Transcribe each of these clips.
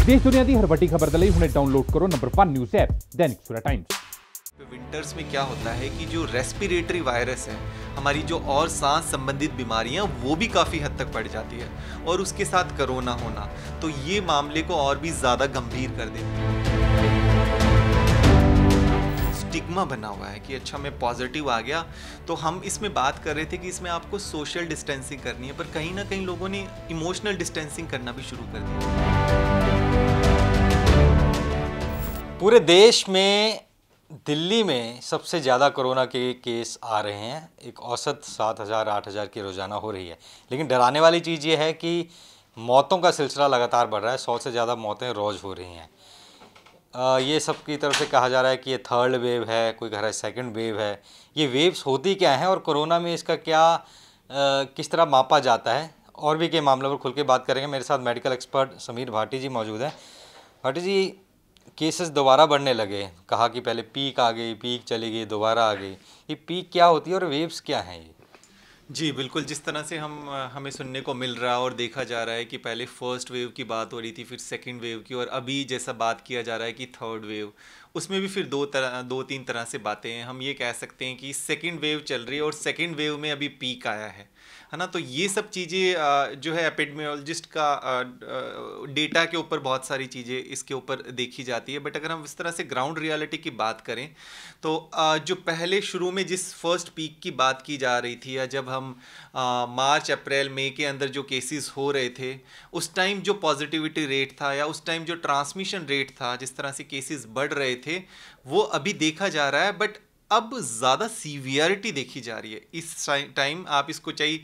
दुनिया की हर ಬಟ್ಟಿ खबर दलाई डाउनलोड करो number one news app Dainik Surya times winters में क्या होता है कि जो रेस्पिरेटरी वायरस है हमारी जो और सांस संबंधित बीमारियां वो भी काफ़ी हद तक बढ़ जाती है और उसके साथ कोरोना होना तो ये मामले को और भी ज़्यादा गंभीर कर देती है स्टिग्मा बना हुआ है कि अच्छा मैं पॉजिटिव आ गया तो हम इसमें बात कर रहे थे कि इसमें आपको सोशल डिस्टेंसिंग करनी है पर कहीं ना कहीं लोगों ने इमोशनल डिस्टेंसिंग करना भी शुरू कर दिया पूरे देश में दिल्ली में सबसे ज़्यादा कोरोना के केस आ रहे हैं एक औसत सात हज़ार आठ हज़ार की रोज़ाना हो रही है लेकिन डराने वाली चीज़ ये है कि मौतों का सिलसिला लगातार बढ़ रहा है सौ से ज़्यादा मौतें रोज़ हो रही हैं ये सब की तरफ से कहा जा रहा है कि ये थर्ड वेव है कोई कह रहा है सेकेंड वेव है ये वेव्स होती क्या हैं और कोरोना में इसका क्या आ, किस तरह मापा जाता है और भी के मामलों पर खुल के बात करेंगे मेरे साथ मेडिकल एक्सपर्ट समीर भाटी जी मौजूद हैं भाटी जी केसेस दोबारा बढ़ने लगे कहा कि पहले पीक आ गई पीक चली गई दोबारा आ गई ये पीक क्या होती है और वेव्स क्या हैं ये जी बिल्कुल जिस तरह से हम हमें सुनने को मिल रहा और देखा जा रहा है कि पहले फर्स्ट वेव की बात हो रही थी फिर सेकंड वेव की और अभी जैसा बात किया जा रहा है कि थर्ड वेव उसमें भी फिर दो तरह दो तीन तरह से बातें हैं हम ये कह सकते हैं कि सेकंड वेव चल रही है और सेकंड वेव में अभी पीक आया है है ना तो ये सब चीज़ें जो है एपिडमियोलॉजिस्ट का डेटा के ऊपर बहुत सारी चीज़ें इसके ऊपर देखी जाती है बट अगर हम इस तरह से ग्राउंड रियलिटी की बात करें तो जो पहले शुरू में जिस फर्स्ट पीक की बात की जा रही थी या जब हम मार्च अप्रैल मई के अंदर जो केसेस हो रहे थे उस टाइम जो पॉजिटिविटी रेट था या उस टाइम जो ट्रांसमिशन रेट था जिस तरह से केसेस बढ़ रहे थे वो अभी देखा जा रहा है बट अब ज़्यादा सीवियरिटी देखी जा रही है इस टाइम आप इसको चाहे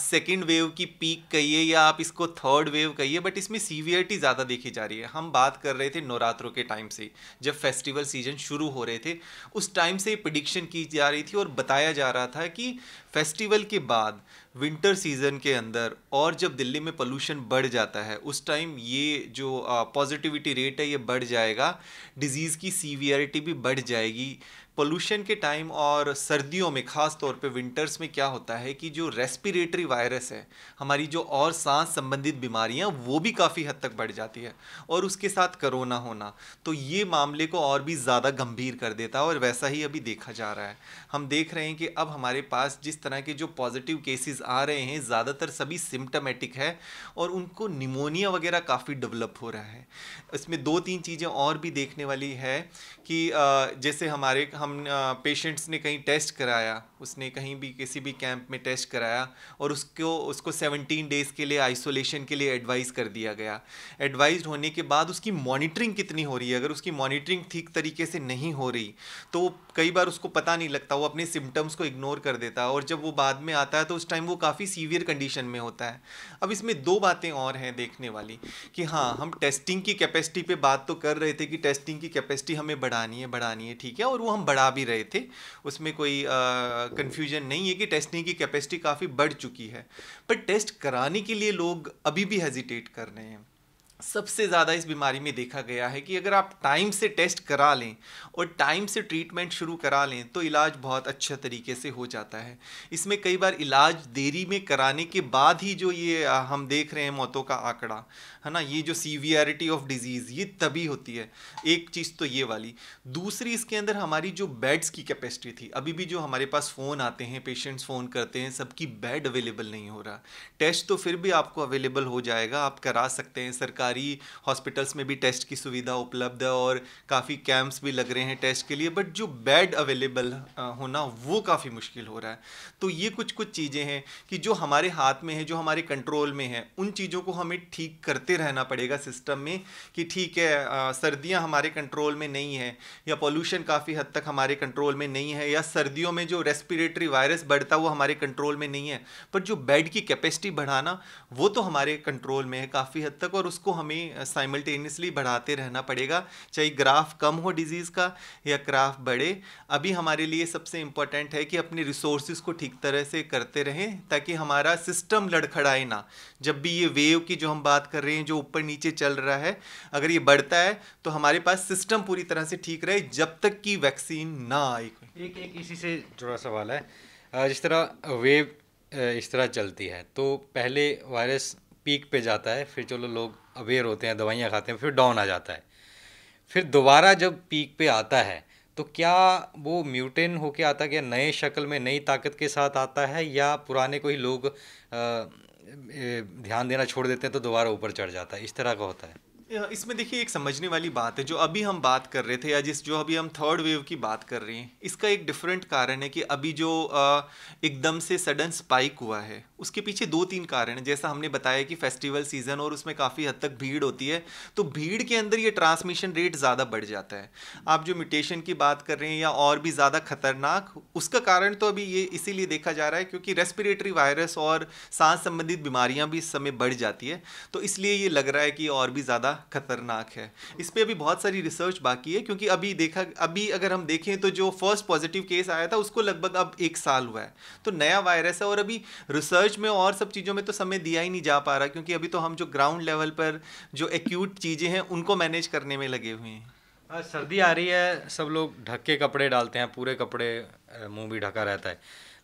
सेकेंड वेव की पीक कहिए या आप इसको थर्ड वेव कहिए बट इसमें सीवियरिटी ज़्यादा देखी जा रही है हम बात कर रहे थे नवरात्रों के टाइम से जब फेस्टिवल सीजन शुरू हो रहे थे उस टाइम से प्रडिक्शन की जा रही थी और बताया जा रहा था कि फेस्टिवल के बाद विंटर सीज़न के अंदर और जब दिल्ली में पोल्यूशन बढ़ जाता है उस टाइम ये जो पॉजिटिविटी रेट है ये बढ़ जाएगा डिजीज़ की सीवियरिटी भी बढ़ जाएगी पोल्यूशन के टाइम और सर्दियों में ख़ास तौर पे विंटर्स में क्या होता है कि जो रेस्पिरेटरी वायरस है हमारी जो और सांस संबंधित बीमारियां वो भी काफ़ी हद तक बढ़ जाती है और उसके साथ करोना होना तो ये मामले को और भी ज़्यादा गंभीर कर देता है और वैसा ही अभी देखा जा रहा है हम देख रहे हैं कि अब हमारे पास जिस तरह के जो पॉजिटिव केसेस आ रहे हैं ज़्यादातर सभी सिम्टमेटिक है और उनको निमोनिया वगैरह काफ़ी डेवलप हो रहा है इसमें दो तीन चीज़ें और भी देखने वाली है कि जैसे हमारे हम हम पेशेंट्स ने कहीं टेस्ट कराया उसने कहीं भी किसी भी कैंप में टेस्ट कराया और उसको उसको 17 डेज़ के लिए आइसोलेशन के लिए एडवाइस कर दिया गया एडवाइज होने के बाद उसकी मॉनिटरिंग कितनी हो रही है अगर उसकी मॉनिटरिंग ठीक तरीके से नहीं हो रही तो कई बार उसको पता नहीं लगता वो अपने सिम्टम्स को इग्नोर कर देता है और जब वो बाद में आता है तो उस टाइम वो काफ़ी सीवियर कंडीशन में होता है अब इसमें दो बातें और हैं देखने वाली कि हाँ हम टेस्टिंग की कैपेसिटी पर बात तो कर रहे थे कि टेस्टिंग की कैपेसिटी हमें बढ़ानी है बढ़ानी है ठीक है और वो हम बढ़ा भी रहे थे उसमें कोई कन्फ्यूजन नहीं है कि टेस्टिंग की कैपेसिटी काफ़ी बढ़ चुकी है पर टेस्ट कराने के लिए लोग अभी भी हेजिटेट कर रहे हैं सबसे ज़्यादा इस बीमारी में देखा गया है कि अगर आप टाइम से टेस्ट करा लें और टाइम से ट्रीटमेंट शुरू करा लें तो इलाज बहुत अच्छे तरीके से हो जाता है इसमें कई बार इलाज देरी में कराने के बाद ही जो ये हम देख रहे हैं मौतों का आंकड़ा है ना ये जो सीवियरिटी ऑफ डिज़ीज़ ये तभी होती है एक चीज़ तो ये वाली दूसरी इसके अंदर हमारी जो बेड्स की कैपेसिटी थी अभी भी जो हमारे पास फ़ोन आते हैं पेशेंट्स फ़ोन करते हैं सबकी बेड अवेलेबल नहीं हो रहा टेस्ट तो फिर भी आपको अवेलेबल हो जाएगा आप करा सकते हैं सरकार सरकारी हॉस्पिटल्स में भी टेस्ट की सुविधा उपलब्ध है और काफ़ी कैंप्स भी लग रहे हैं टेस्ट के लिए बट जो बेड अवेलेबल होना वो काफ़ी मुश्किल हो रहा है तो ये कुछ कुछ चीज़ें हैं कि जो हमारे हाथ में है जो हमारे कंट्रोल में है उन चीज़ों को हमें ठीक करते रहना पड़ेगा सिस्टम में कि ठीक है सर्दियाँ हमारे कंट्रोल में नहीं है या पॉल्यूशन काफ़ी हद तक हमारे कंट्रोल में नहीं है या सर्दियों में जो रेस्पिरेटरी वायरस बढ़ता वो हमारे कंट्रोल में नहीं है पर जो बेड की कैपेसिटी बढ़ाना वो तो हमारे कंट्रोल में है काफ़ी हद तक और उसको हमें साइमल्टेनियसली बढ़ाते रहना पड़ेगा चाहे ग्राफ कम हो डिजीज़ का या ग्राफ बढ़े अभी हमारे लिए सबसे इम्पॉर्टेंट है कि अपने रिसोर्स को ठीक तरह से करते रहें ताकि हमारा सिस्टम लड़खड़ाए ना जब भी ये वेव की जो हम बात कर रहे हैं जो ऊपर नीचे चल रहा है अगर ये बढ़ता है तो हमारे पास सिस्टम पूरी तरह से ठीक रहे जब तक कि वैक्सीन ना आए एक एक इसी से जुड़ा सवाल है जिस तरह वेव इस तरह चलती है तो पहले वायरस पीक पे जाता है फिर चलो लोग अवेयर होते हैं दवाइयाँ खाते हैं फिर डाउन आ जाता है फिर दोबारा जब पीक पे आता है तो क्या वो म्यूटेन होके आता है क्या नए शक्ल में नई ताकत के साथ आता है या पुराने को ही लोग ध्यान देना छोड़ देते हैं तो दोबारा ऊपर चढ़ जाता है इस तरह का होता है इसमें देखिए एक समझने वाली बात है जो अभी हम बात कर रहे थे या जिस जो अभी हम थर्ड वेव की बात कर रहे हैं इसका एक डिफरेंट कारण है कि अभी जो एकदम से सडन स्पाइक हुआ है उसके पीछे दो तीन कारण हैं जैसा हमने बताया कि फेस्टिवल सीजन और उसमें काफ़ी हद तक भीड़ होती है तो भीड़ के अंदर ये ट्रांसमिशन रेट ज़्यादा बढ़ जाता है आप जो म्यूटेशन की बात कर रहे हैं या और भी ज़्यादा खतरनाक उसका कारण तो अभी ये इसीलिए देखा जा रहा है क्योंकि रेस्पिरेटरी वायरस और सांस संबंधित बीमारियाँ भी इस समय बढ़ जाती है तो इसलिए ये लग रहा है कि और भी ज़्यादा खतरनाक है इस पर अभी बहुत सारी रिसर्च बाकी है क्योंकि अभी देखा अभी अगर हम देखें तो जो फर्स्ट पॉजिटिव केस आया था उसको लगभग अब एक साल हुआ है तो नया वायरस है और अभी रिसर्च रिसर्च में और सब चीज़ों में तो समय दिया ही नहीं जा पा रहा क्योंकि अभी तो हम जो ग्राउंड लेवल पर जो एक्यूट चीज़ें हैं उनको मैनेज करने में लगे हुए हैं सर्दी आ रही है सब लोग ढक के कपड़े डालते हैं पूरे कपड़े मुंह भी ढका रहता है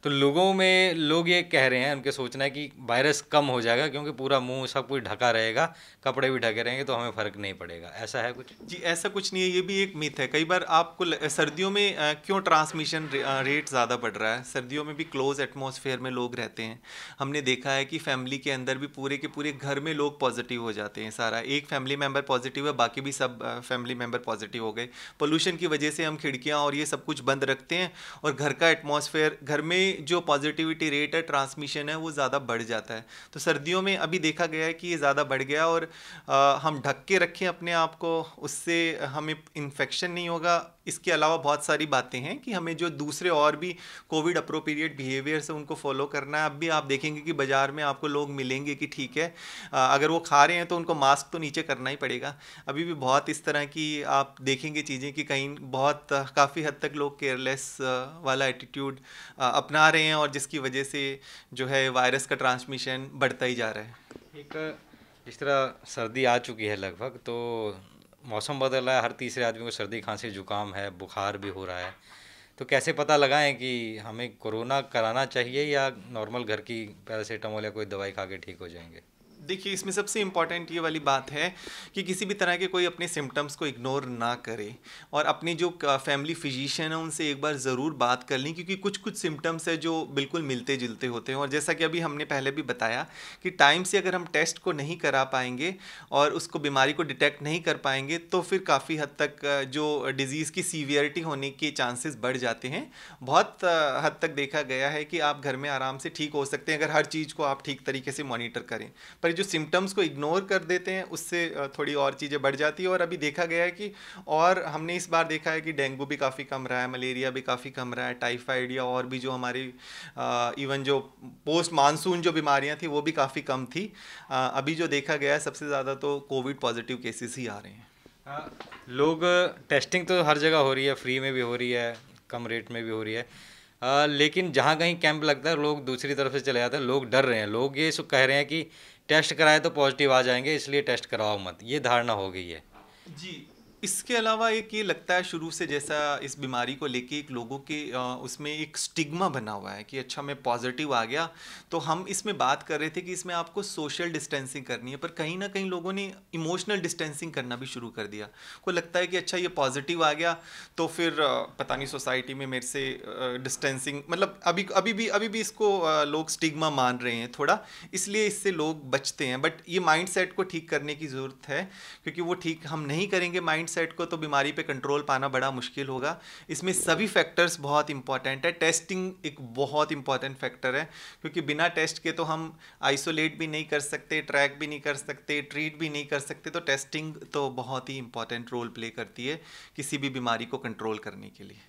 तो लोगों में लोग ये कह रहे हैं उनके सोचना है कि वायरस कम हो जाएगा क्योंकि पूरा मुंह सब कुछ ढका रहेगा कपड़े भी ढके रहेंगे तो हमें फ़र्क नहीं पड़ेगा ऐसा है कुछ जी ऐसा कुछ नहीं है ये भी एक मिथ है कई बार आपको सर्दियों में क्यों ट्रांसमिशन रेट ज़्यादा बढ़ रहा है सर्दियों में भी क्लोज एटमोसफेयर में लोग रहते हैं हमने देखा है कि फैमिली के अंदर भी पूरे के पूरे घर में लोग पॉजिटिव हो जाते हैं सारा एक फैमिली मेम्बर पॉजिटिव है बाकी भी सब फैमिली मेम्बर पॉजिटिव हो गए पोल्यूशन की वजह से हम खिड़कियाँ और ये सब कुछ बंद रखते हैं और घर का एटमोसफेयर घर में जो पॉजिटिविटी रेट है ट्रांसमिशन है वो ज़्यादा बढ़ जाता है तो सर्दियों में अभी देखा गया है कि ये ज़्यादा बढ़ गया और आ, हम ढक के रखें अपने आप को उससे हमें इन्फेक्शन नहीं होगा इसके अलावा बहुत सारी बातें हैं कि हमें जो दूसरे और भी कोविड अप्रोप्रिएट बिहेवियर्स हैं उनको फॉलो करना है अब भी आप देखेंगे कि बाज़ार में आपको लोग मिलेंगे कि ठीक है अगर वो खा रहे हैं तो उनको मास्क तो नीचे करना ही पड़ेगा अभी भी बहुत इस तरह की आप देखेंगे चीज़ें कि कहीं बहुत काफ़ी हद तक लोग केयरलेस वाला एटीट्यूड अपना रहे हैं और जिसकी वजह से जो है वायरस का ट्रांसमिशन बढ़ता ही जा रहा है एक जिस तरह सर्दी आ चुकी है लगभग तो मौसम बदल रहा है हर तीसरे आदमी को सर्दी खांसी जुकाम है बुखार भी हो रहा है तो कैसे पता लगाएं कि हमें कोरोना कराना चाहिए या नॉर्मल घर की पैरासीटामोल या कोई दवाई खा के ठीक हो जाएंगे देखिए इसमें सबसे इम्पॉर्टेंट ये वाली बात है कि किसी भी तरह के कोई अपने सिम्टम्स को इग्नोर ना करे और अपने जो फैमिली फिजिशियन है उनसे एक बार ज़रूर बात कर लें क्योंकि कुछ कुछ सिम्टम्स है जो बिल्कुल मिलते जुलते होते हैं और जैसा कि अभी हमने पहले भी बताया कि टाइम से अगर हम टेस्ट को नहीं करा पाएंगे और उसको बीमारी को डिटेक्ट नहीं कर पाएंगे तो फिर काफ़ी हद तक जो डिज़ीज़ की सीवियरिटी होने के चांसेस बढ़ जाते हैं बहुत हद तक देखा गया है कि आप घर में आराम से ठीक हो सकते हैं अगर हर चीज़ को आप ठीक तरीके से मॉनिटर करें पर जो सिम्टम्स को इग्नोर कर देते हैं उससे थोड़ी और चीज़ें बढ़ जाती है और अभी देखा गया है कि और हमने इस बार देखा है कि डेंगू भी काफ़ी कम रहा है मलेरिया भी काफ़ी कम रहा है टाइफाइड या और भी जो हमारी इवन जो पोस्ट मानसून जो बीमारियाँ थी वो भी काफ़ी कम थी आ, अभी जो देखा गया है सबसे ज़्यादा तो कोविड पॉजिटिव केसेस ही आ रहे हैं लोग टेस्टिंग तो हर जगह हो रही है फ्री में भी हो रही है कम रेट में भी हो रही है आ, लेकिन जहाँ कहीं कैंप लगता है लोग दूसरी तरफ से चले जाते हैं लोग डर रहे हैं लोग ये सब कह रहे हैं कि टेस्ट कराए तो पॉजिटिव आ जाएंगे इसलिए टेस्ट कराओ मत ये धारणा हो गई है जी इसके अलावा एक ये लगता है शुरू से जैसा इस बीमारी को लेके एक लोगों के उसमें एक स्टिग्मा बना हुआ है कि अच्छा मैं पॉजिटिव आ गया तो हम इसमें बात कर रहे थे कि इसमें आपको सोशल डिस्टेंसिंग करनी है पर कहीं ना कहीं लोगों ने इमोशनल डिस्टेंसिंग करना भी शुरू कर दिया को लगता है कि अच्छा ये पॉजिटिव आ गया तो फिर पता नहीं सोसाइटी में मेरे से डिस्टेंसिंग मतलब अभी अभी भी अभी भी इसको लोग स्टिग्मा मान रहे हैं थोड़ा इसलिए इससे लोग बचते हैं बट ये माइंड को ठीक करने की ज़रूरत है क्योंकि वो ठीक हम नहीं करेंगे माइंड सेट को तो बीमारी पे कंट्रोल पाना बड़ा मुश्किल होगा इसमें सभी फैक्टर्स बहुत इंपॉर्टेंट है टेस्टिंग एक बहुत इंपॉर्टेंट फैक्टर है क्योंकि बिना टेस्ट के तो हम आइसोलेट भी नहीं कर सकते ट्रैक भी नहीं कर सकते ट्रीट भी नहीं कर सकते तो टेस्टिंग तो बहुत ही इंपॉर्टेंट रोल प्ले करती है किसी भी बीमारी को कंट्रोल करने के लिए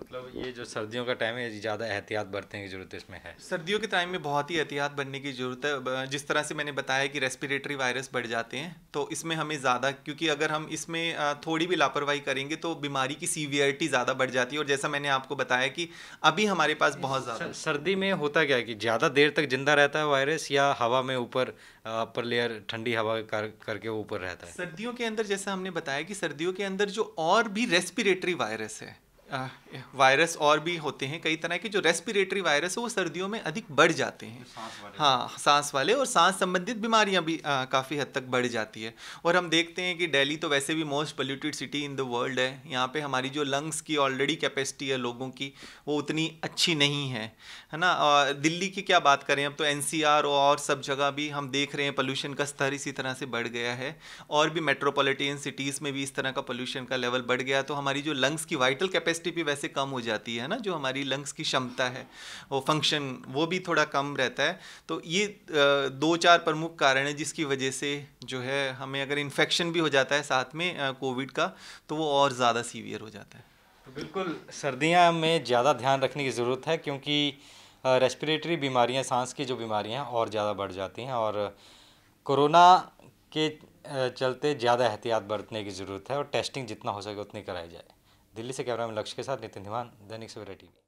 मतलब ये जो सर्दियों का टाइम है ज़्यादा एहतियात बरतने की ज़रूरत इसमें है सर्दियों के टाइम में बहुत ही एहतियात बनने की ज़रूरत है जिस तरह से मैंने बताया कि रेस्पिरेटरी वायरस बढ़ जाते हैं तो इसमें हमें ज़्यादा क्योंकि अगर हम इसमें थोड़ी भी लापरवाही करेंगे तो बीमारी की सीवियरिटी ज़्यादा बढ़ जाती है और जैसा मैंने आपको बताया कि अभी हमारे पास बहुत ज़्यादा सर्दी में होता क्या कि ज़्यादा देर तक ज़िंदा रहता है वायरस या हवा में ऊपर अपर लेयर ठंडी हवा कर करके ऊपर रहता है सर्दियों के अंदर जैसा हमने बताया कि सर्दियों के अंदर जो और भी रेस्पिरेटरी वायरस है वायरस और भी होते हैं कई तरह के जो रेस्पिरेटरी वायरस है वो सर्दियों में अधिक बढ़ जाते हैं सांस वाले हाँ सांस वाले और सांस संबंधित बीमारियां भी काफ़ी हद तक बढ़ जाती है और हम देखते हैं कि दिल्ली तो वैसे भी most polluted city in the world है यहाँ पे हमारी जो लंग्स की ऑलरेडी कैपेसिटी है लोगों की वो उतनी अच्छी नहीं है है ना और दिल्ली की क्या बात करें अब तो एन और सब जगह भी हम देख रहे हैं पोल्यूशन का स्तर इसी तरह से बढ़ गया है और भी मेट्रोपोलिटन सिटीज़ में भी इस तरह का पोल्यूशन का लेवल बढ़ गया तो हमारी जो लंग्स की वाइटल कैपेसिटी कैपेसिटी वैसे कम हो जाती है ना जो हमारी लंग्स की क्षमता है वो फंक्शन वो भी थोड़ा कम रहता है तो ये दो चार प्रमुख कारण है जिसकी वजह से जो है हमें अगर इन्फेक्शन भी हो जाता है साथ में कोविड का तो वो और ज़्यादा सीवियर हो जाता है तो बिल्कुल सर्दियाँ में ज़्यादा ध्यान रखने की ज़रूरत है क्योंकि रेस्पिरेटरी बीमारियाँ सांस की जो बीमारियाँ और ज़्यादा बढ़ जाती हैं और कोरोना के चलते ज़्यादा एहतियात बरतने की ज़रूरत है और टेस्टिंग जितना हो सके उतनी कराई जाए दिल्ली से कैमरा मैन लक्ष्य के साथ नितिन धीमान दैनिक सवेरा टीवी